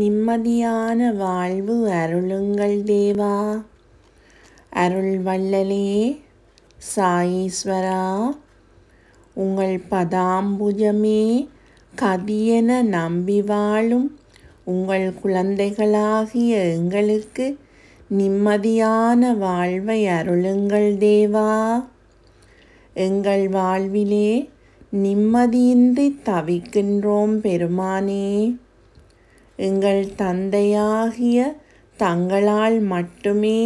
நிம்மதியான வாழ்வு அருளுங்கள் தேவா அருள் வள்ளலே சாயீஸ்வரா உங்கள் பதாம்புஜமே கதியென நம்பி வாழும் உங்கள் குழந்தைகளாகிய எங்களுக்கு நிம்மதியான வாழ்வை அருளுங்கள் தேவா எங்கள் வாழ்விலே நிம்மதியின்றி தவிக்கின்றோம் பெருமானே எங்கள் தந்தையாகிய தங்களால் மட்டுமே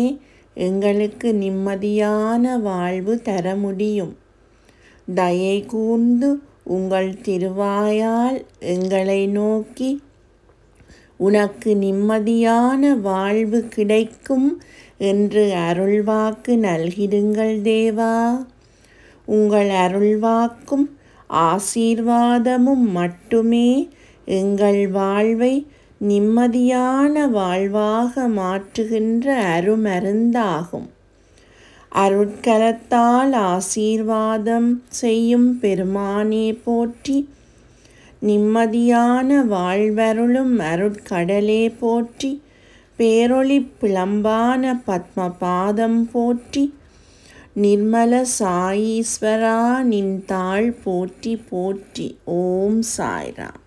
எங்களுக்கு நிம்மதியான வாழ்வு தர முடியும் தயை கூர்ந்து உங்கள் திருவாயால் எங்களை நோக்கி உனக்கு நிம்மதியான வாழ்வு கிடைக்கும் என்று அருள்வாக்கு நல்கிடுங்கள் தேவா உங்கள் அருள்வாக்கும் ஆசீர்வாதமும் மட்டுமே எங்கள் வாழ்வை நிம்மதியான வாழ்வாக மாற்றுகின்ற அருமருந்தாகும் அருட்கலத்தால் ஆசீர்வாதம் செய்யும் பெருமானே போற்றி நிம்மதியான வாழ்வருளும் அருட்கடலே போற்றி பேரொளி பிளம்பான பத்ம பாதம் போற்றி நிர்மல சாயீஸ்வரா நின் தாழ் போற்றி போற்றி ஓம் சாய்ராம்